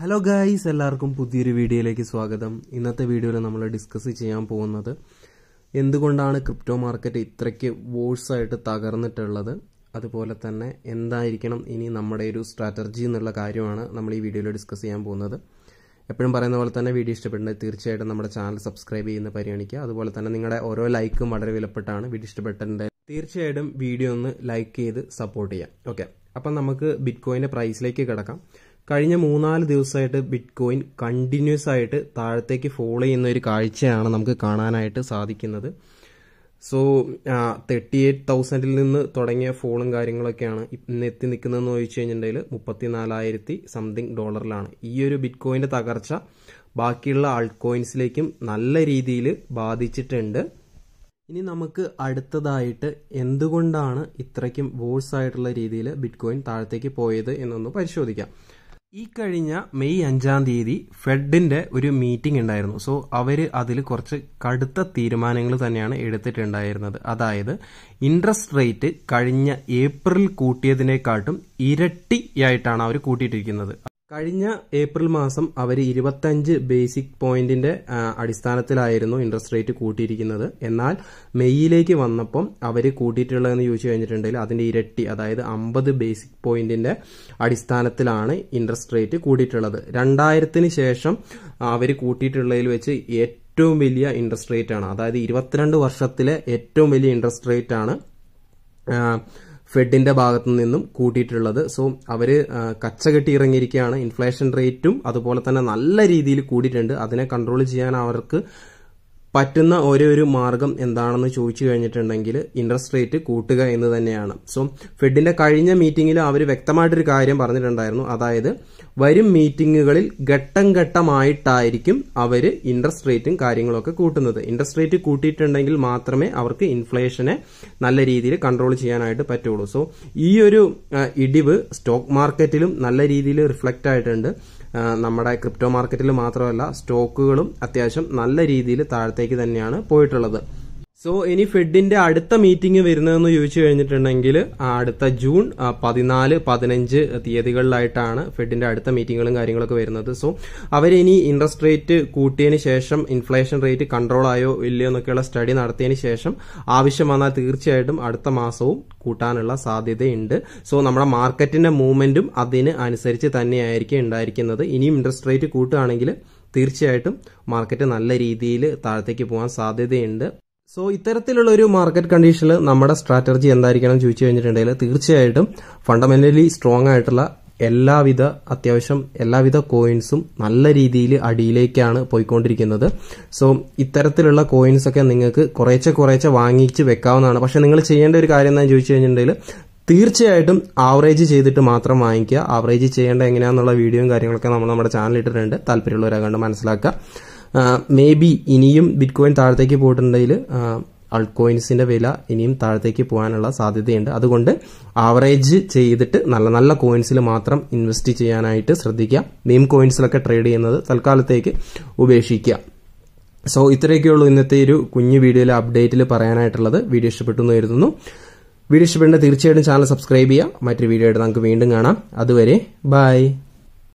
hello guys എല്ലാവർക്കും പുതിയൊരു വീഡിയോയിലേക്ക് സ്വാഗതം ഇന്നത്തെ വീഡിയോയിൽ നമ്മൾ ഡിസ്കസ് ചെയ്യാൻ പോകുന്നത് എന്തുകൊണ്ടാണ് ക്രിപ്റ്റോ മാർക്കറ്റ് ഇത്രയ്ക്ക് വോഴ്സായിട്ട് തകർന്നിട്ടുള്ളത് അതുപോലെ തന്നെ എന്തായിരിക്കണം ഇനി നമ്മുടെ ഒരു സ്ട്രാറ്റജി എന്നുള്ള കാര്യമാണ് നമ്മൾ ഈ വീഡിയോയിൽ ഡിസ്കസ് ചെയ്യാൻ പോകുന്നത് എപ്പോഴും പറയുന്ന പോലെ തന്നെ വീഡിയോ ഇഷ്ടപ്പെട്ടുണ്ടെങ്കിൽ തീർച്ചയായിട്ടും നമ്മുടെ ചാനൽ സബ്സ്ക്രൈബ് ചെയ്യുന്ന പരിഗണിക്കുക അതുപോലെ തന്നെ നിങ്ങളുടെ ഓരോ ലൈക്കും വളരെ വിലപ്പെട്ടാണ് വീഡിയോ ഇഷ്ടപ്പെട്ടിട്ടുണ്ടെങ്കിൽ തീർച്ചയായിട്ടും വീഡിയോ ഒന്ന് ലൈക്ക് ചെയ്ത് സപ്പോർട്ട് ചെയ്യാം ഓക്കെ അപ്പം നമുക്ക് ബിറ്റ്കോയിൻ്റെ പ്രൈസിലേക്ക് കിടക്കാം കഴിഞ്ഞ മൂന്നാല് ദിവസമായിട്ട് ബിറ്റ്കോയിൻ കണ്ടിന്യൂസ് ആയിട്ട് താഴത്തേക്ക് ഫോളോ ചെയ്യുന്ന ഒരു കാഴ്ചയാണ് നമുക്ക് കാണാനായിട്ട് സാധിക്കുന്നത് സോ തേർട്ടി എയ്റ്റ് തൗസൻഡിൽ നിന്ന് തുടങ്ങിയ ഫോളും കാര്യങ്ങളൊക്കെയാണ് ഇന്ന് എത്തി എന്ന് ചോദിച്ചു കഴിഞ്ഞിട്ടുണ്ടെങ്കിൽ മുപ്പത്തി നാലായിരത്തി സംതിങ് ഡോളറിലാണ് ഈ ഒരു ബിറ്റ് കോയിന്റെ തകർച്ച ബാക്കിയുള്ള ആൾട്ട് കോയിൻസിലേക്കും നല്ല രീതിയിൽ ബാധിച്ചിട്ടുണ്ട് ഇനി നമുക്ക് അടുത്തതായിട്ട് എന്തുകൊണ്ടാണ് ഇത്രയ്ക്കും വോഴ്സ് ആയിട്ടുള്ള രീതിയിൽ ബിറ്റ് കോയിൻ താഴത്തേക്ക് പോയത് എന്നൊന്ന് പരിശോധിക്കാം ഈ കഴിഞ്ഞ മെയ് അഞ്ചാം തീയതി ഫെഡിന്റെ ഒരു മീറ്റിംഗ് ഉണ്ടായിരുന്നു സോ അവർ അതിൽ കുറച്ച് കടുത്ത തീരുമാനങ്ങൾ തന്നെയാണ് എടുത്തിട്ടുണ്ടായിരുന്നത് അതായത് ഇൻട്രസ്റ്റ് റേറ്റ് കഴിഞ്ഞ ഏപ്രിൽ കൂട്ടിയതിനെക്കാട്ടും ഇരട്ടിയായിട്ടാണ് അവർ കൂട്ടിയിട്ടിരിക്കുന്നത് കഴിഞ്ഞ ഏപ്രിൽ മാസം അവർ ഇരുപത്തഞ്ച് ബേസിക് പോയിന്റിന്റെ അടിസ്ഥാനത്തിലായിരുന്നു ഇൻട്രസ്റ്റ് റേറ്റ് കൂട്ടിയിരിക്കുന്നത് എന്നാൽ മെയ്യിലേക്ക് വന്നപ്പം അവർ കൂട്ടിയിട്ടുള്ളതെന്ന് ചോദിച്ചു കഴിഞ്ഞിട്ടുണ്ടെങ്കിൽ അതിന്റെ ഇരട്ടി അതായത് അമ്പത് ബേസിക് പോയിന്റിന്റെ അടിസ്ഥാനത്തിലാണ് ഇൻട്രസ്റ്റ് റേറ്റ് കൂട്ടിയിട്ടുള്ളത് രണ്ടായിരത്തിന് ശേഷം അവർ കൂട്ടിയിട്ടുള്ളതിൽ വെച്ച് ഏറ്റവും വലിയ ഇൻട്രസ്റ്റ് റേറ്റ് ആണ് അതായത് ഇരുപത്തിരണ്ട് വർഷത്തിലെ ഏറ്റവും വലിയ ഇൻട്രസ്റ്റ് റേറ്റ് ആണ് ഫെഡിന്റെ ഭാഗത്തു നിന്നും കൂട്ടിയിട്ടുള്ളത് സോ അവർ കച്ചകെട്ടി ഇറങ്ങിയിരിക്കുകയാണ് ഇൻഫ്ലേഷൻ റേറ്റും അതുപോലെ തന്നെ നല്ല രീതിയിൽ കൂടിയിട്ടുണ്ട് അതിനെ കൺട്രോൾ ചെയ്യാൻ അവർക്ക് പറ്റുന്ന ഒരേ ഒരു മാർഗം എന്താണെന്ന് ചോദിച്ചു കഴിഞ്ഞിട്ടുണ്ടെങ്കിൽ ഇൻട്രസ്റ്റ് റേറ്റ് കൂട്ടുക എന്ന് തന്നെയാണ് സോ ഫെഡിന്റെ കഴിഞ്ഞ മീറ്റിംഗിൽ അവർ വ്യക്തമായിട്ടൊരു കാര്യം പറഞ്ഞിട്ടുണ്ടായിരുന്നു അതായത് വരും മീറ്റിങ്ങുകളിൽ ഘട്ടം ഘട്ടമായിട്ടായിരിക്കും അവർ ഇൻട്രസ്റ്റ് റേറ്റും കാര്യങ്ങളൊക്കെ കൂട്ടുന്നത് ഇൻട്രസ്റ്റ് റേറ്റ് കൂട്ടിയിട്ടുണ്ടെങ്കിൽ മാത്രമേ അവർക്ക് ഇൻഫ്ലേഷനെ നല്ല രീതിയിൽ കൺട്രോൾ ചെയ്യാനായിട്ട് പറ്റുള്ളൂ സോ ഈ ഒരു ഇടിവ് സ്റ്റോക്ക് മാർക്കറ്റിലും നല്ല രീതിയിൽ റിഫ്ലക്റ്റ് ആയിട്ടുണ്ട് നമ്മുടെ ക്രിപ്റ്റോ മാർക്കറ്റിൽ മാത്രമല്ല സ്റ്റോക്കുകളും അത്യാവശ്യം നല്ല രീതിയിൽ താഴത്തേക്ക് തന്നെയാണ് പോയിട്ടുള്ളത് സോ ഇനി ഫെഡിന്റെ അടുത്ത മീറ്റിംഗ് വരുന്നതെന്ന് ചോദിച്ചു കഴിഞ്ഞിട്ടുണ്ടെങ്കിൽ അടുത്ത ജൂൺ പതിനാല് പതിനഞ്ച് തീയതികളിലായിട്ടാണ് ഫെഡിന്റെ അടുത്ത മീറ്റിങ്ങുകളും കാര്യങ്ങളൊക്കെ വരുന്നത് സോ അവരിനി ഇൻട്രസ്റ്റ് റേറ്റ് കൂട്ടിയതിന് ശേഷം ഇൻഫ്ലേഷൻ റേറ്റ് കൺട്രോൾ ആയോ ഇല്ലയോ എന്നൊക്കെയുള്ള സ്റ്റഡി നടത്തിയതിന് ശേഷം ആവശ്യം വന്നാൽ തീർച്ചയായിട്ടും അടുത്ത മാസവും കൂട്ടാനുള്ള സാധ്യതയുണ്ട് സോ നമ്മുടെ മാർക്കറ്റിന്റെ മൂവ്മെന്റും അതിന് അനുസരിച്ച് തന്നെയായിരിക്കും ഉണ്ടായിരിക്കുന്നത് ഇനിയും ഇൻട്രസ്റ്റ് റേറ്റ് കൂട്ടുകയാണെങ്കിൽ തീർച്ചയായിട്ടും മാർക്കറ്റ് നല്ല രീതിയിൽ താഴത്തേക്ക് പോകാൻ സാധ്യതയുണ്ട് സോ ഇത്തരത്തിലുള്ള ഒരു മാർക്കറ്റ് കണ്ടീഷനിൽ നമ്മുടെ സ്ട്രാറ്റജി എന്തായിരിക്കണം ചോദിച്ചു കഴിഞ്ഞിട്ടുണ്ടെങ്കിൽ തീർച്ചയായിട്ടും ഫണ്ടമെന്റലി സ്ട്രോങ് ആയിട്ടുള്ള എല്ലാവിധ അത്യാവശ്യം എല്ലാവിധ കോയിൻസും നല്ല രീതിയിൽ അടിയിലേക്കാണ് പോയിക്കൊണ്ടിരിക്കുന്നത് സോ ഇത്തരത്തിലുള്ള കോയിൻസ് ഒക്കെ നിങ്ങൾക്ക് കുറേശ്ശെ കുറേശ്ശെ വാങ്ങിച്ച് വെക്കാവുന്നതാണ് പക്ഷെ നിങ്ങൾ ചെയ്യേണ്ട ഒരു കാര്യം എന്താണെന്ന് ചോദിച്ചു കഴിഞ്ഞിട്ടുണ്ടെങ്കിൽ തീർച്ചയായിട്ടും ആവറേജ് ചെയ്തിട്ട് മാത്രം വാങ്ങിക്കുക ആവറേജ് ചെയ്യേണ്ട എങ്ങനെയാണെന്നുള്ള വീഡിയോയും കാര്യങ്ങളൊക്കെ നമ്മൾ നമ്മുടെ ചാനൽ ഇട്ടിട്ടുണ്ട് താല്പര്യമുള്ളവരെ കണ്ട് മനസ്സിലാക്കുക മേ ബി ഇനിയും ബിറ്റ്കോയിൻ താഴത്തേക്ക് പോയിട്ടുണ്ടെങ്കിൽ കോയിൻസിന്റെ വില ഇനിയും താഴത്തേക്ക് പോകാനുള്ള സാധ്യതയുണ്ട് അതുകൊണ്ട് ആവറേജ് ചെയ്തിട്ട് നല്ല നല്ല കോയിൻസിൽ മാത്രം ഇൻവെസ്റ്റ് ചെയ്യാനായിട്ട് ശ്രദ്ധിക്കുക മീം കോയിൻസിലൊക്കെ ട്രേഡ് ചെയ്യുന്നത് തൽക്കാലത്തേക്ക് ഉപേക്ഷിക്കുക സോ ഇത്രയൊക്കെയുള്ളൂ ഇന്നത്തെ ഒരു കുഞ്ഞു വീഡിയോയിലെ അപ്ഡേറ്റിൽ പറയാനായിട്ടുള്ളത് വീഡിയോ ഇഷ്ടപ്പെട്ടു എന്ന് കരുതുന്നു വീഡിയോ ഇഷ്ടപ്പെട്ടുണ്ടെങ്കിൽ തീർച്ചയായിട്ടും ചാനൽ സബ്സ്ക്രൈബ് ചെയ്യുക മറ്റൊരു വീഡിയോ ആയിട്ട് നമുക്ക് വീണ്ടും കാണാം അതുവരെ ബൈ